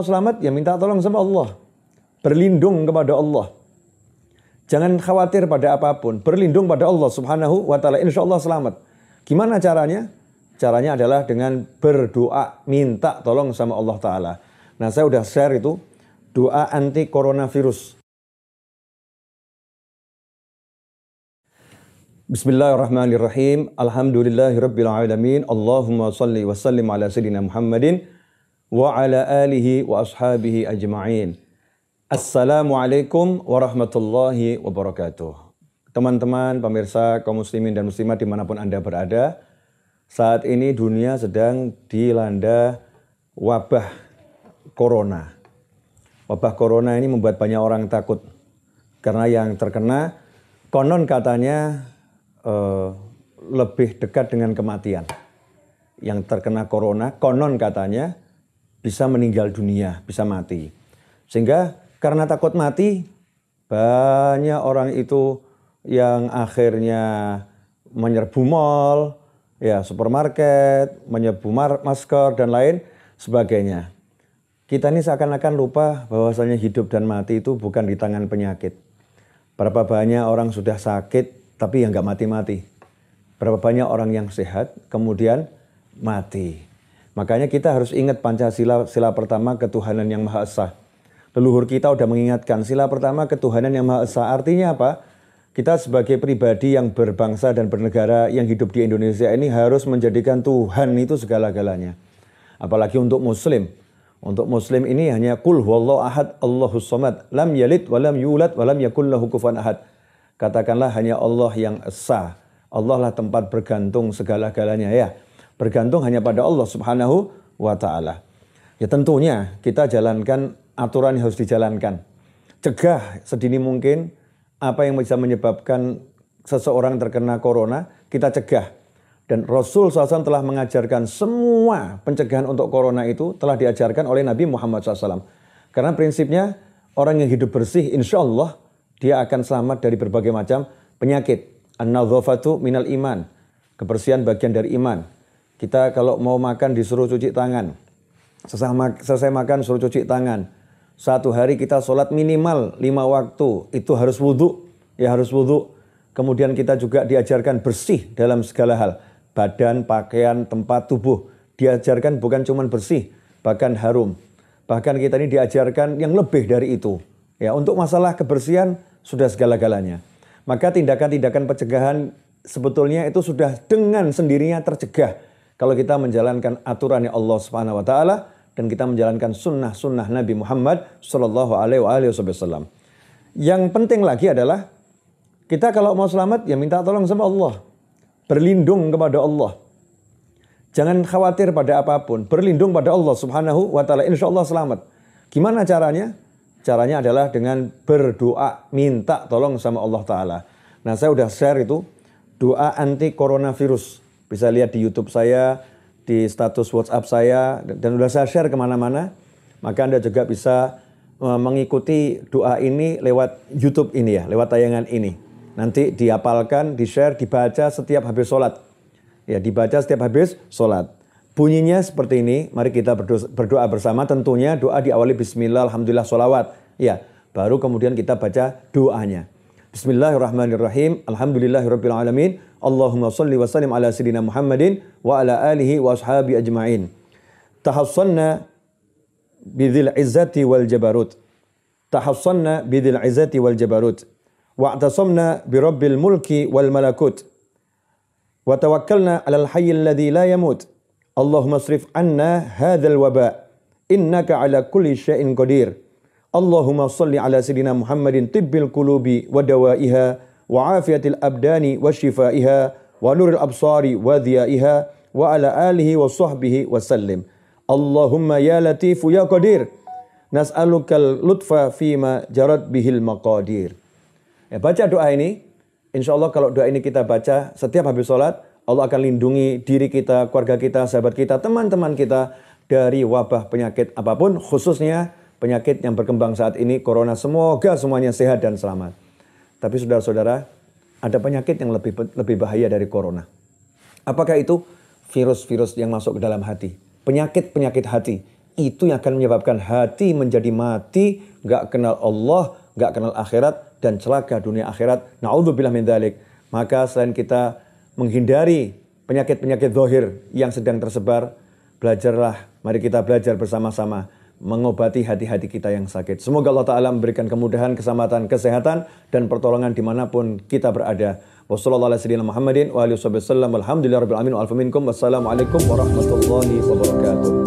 mau selamat ya minta tolong sama Allah. Berlindung kepada Allah. Jangan khawatir pada apapun. Berlindung pada Allah subhanahu wa ta'ala. Insya Allah selamat. Gimana caranya? Caranya adalah dengan berdoa. Minta tolong sama Allah ta'ala. Nah saya udah share itu. Doa anti coronavirus. Bismillahirrahmanirrahim. Alhamdulillahirrabbilalamin. Allahumma salli wa sallim ala sayyidina Muhammadin wa ala alihi wa ashabihi ajma'in. Assalamualaikum warahmatullahi wabarakatuh. Teman-teman, pemirsa, kaum muslimin dan muslimat dimanapun Anda berada, saat ini dunia sedang dilanda wabah corona. Wabah corona ini membuat banyak orang takut. Karena yang terkena, konon katanya uh, lebih dekat dengan kematian. Yang terkena corona, konon katanya bisa meninggal dunia, bisa mati. Sehingga karena takut mati, banyak orang itu yang akhirnya menyerbu mal, ya supermarket, menyerbu masker dan lain sebagainya. Kita ini seakan-akan lupa bahwasanya hidup dan mati itu bukan di tangan penyakit. Berapa banyak orang sudah sakit tapi yang nggak mati-mati. Berapa banyak orang yang sehat kemudian mati. Makanya kita harus ingat Pancasila sila pertama ketuhanan yang maha esa. Leluhur kita sudah mengingatkan sila pertama ketuhanan yang maha esa. Artinya apa? Kita sebagai pribadi yang berbangsa dan bernegara yang hidup di Indonesia ini harus menjadikan Tuhan itu segala-galanya. Apalagi untuk muslim. Untuk muslim ini hanya kul huwallahu ahad Allahus samad lam yalid walam yulad walam yakul lahu kufuwan ahad. Katakanlah hanya Allah yang esa. Allah lah tempat bergantung segala-galanya ya bergantung hanya pada Allah Subhanahu wa taala. Ya tentunya kita jalankan aturan yang harus dijalankan. Cegah sedini mungkin apa yang bisa menyebabkan seseorang terkena corona, kita cegah. Dan Rasul SAW telah mengajarkan semua pencegahan untuk corona itu telah diajarkan oleh Nabi Muhammad SAW. Karena prinsipnya orang yang hidup bersih insya Allah dia akan selamat dari berbagai macam penyakit. An-nadhafatu minal iman. Kebersihan bagian dari iman. Kita kalau mau makan disuruh cuci tangan. Selesai makan suruh cuci tangan. Satu hari kita sholat minimal lima waktu. Itu harus wudhu. Ya harus wudhu. Kemudian kita juga diajarkan bersih dalam segala hal. Badan, pakaian, tempat, tubuh. Diajarkan bukan cuma bersih, bahkan harum. Bahkan kita ini diajarkan yang lebih dari itu. Ya, untuk masalah kebersihan sudah segala-galanya. Maka tindakan-tindakan pencegahan sebetulnya itu sudah dengan sendirinya tercegah kalau kita menjalankan aturan yang Allah Subhanahu wa taala dan kita menjalankan sunnah-sunnah Nabi Muhammad Shallallahu alaihi wasallam. Yang penting lagi adalah kita kalau mau selamat ya minta tolong sama Allah. Berlindung kepada Allah. Jangan khawatir pada apapun. Berlindung pada Allah Subhanahu wa taala insyaallah selamat. Gimana caranya? Caranya adalah dengan berdoa, minta tolong sama Allah Ta'ala. Nah saya udah share itu, doa anti coronavirus. Bisa lihat di YouTube saya, di status WhatsApp saya, dan sudah saya share kemana-mana. Maka Anda juga bisa eh, mengikuti doa ini lewat YouTube ini ya, lewat tayangan ini. Nanti diapalkan, di-share, dibaca setiap habis sholat. Ya, dibaca setiap habis sholat. Bunyinya seperti ini, mari kita berdoa bersama. Tentunya doa diawali bismillah, alhamdulillah, sholawat. Ya, baru kemudian kita baca doanya. بسم الله الرحمن الرحيم الحمد لله رب العالمين اللهم صل وسلم على سيدنا محمد وعلى آله وأصحابه أجمعين تحصنا بذي العزة والجبروت تحصنا بذي العزة والجبروت واعتصمنا برب الملك والملكوت وتوكلنا على الحي الذي لا يموت اللهم اصرف عنا هذا الوباء إنك على كل شيء قدير Allahumma salli ala sayyidina Muhammadin tibbil qulubi wa dawaiha wa afiyatil abdani wa shifaiha wa nuril absari wa dhiaiha wa ala alihi wa sahbihi wa sallim. Allahumma ya latifu ya qadir nas'alukal lutfa fima jarat bihil maqadir. Ya, baca doa ini. Insya Allah kalau doa ini kita baca setiap habis sholat, Allah akan lindungi diri kita, keluarga kita, sahabat kita, teman-teman kita dari wabah penyakit apapun, khususnya penyakit yang berkembang saat ini corona. Semoga semuanya sehat dan selamat. Tapi saudara-saudara, ada penyakit yang lebih lebih bahaya dari corona. Apakah itu virus-virus yang masuk ke dalam hati? Penyakit-penyakit hati. Itu yang akan menyebabkan hati menjadi mati, gak kenal Allah, gak kenal akhirat, dan celaka dunia akhirat. Na'udzubillah min dalik. Maka selain kita menghindari penyakit-penyakit zahir yang sedang tersebar, belajarlah, mari kita belajar bersama-sama mengobati hati-hati kita yang sakit. Semoga Allah Ta'ala memberikan kemudahan, keselamatan, kesehatan, dan pertolongan dimanapun kita berada. Wassalamualaikum warahmatullahi wabarakatuh.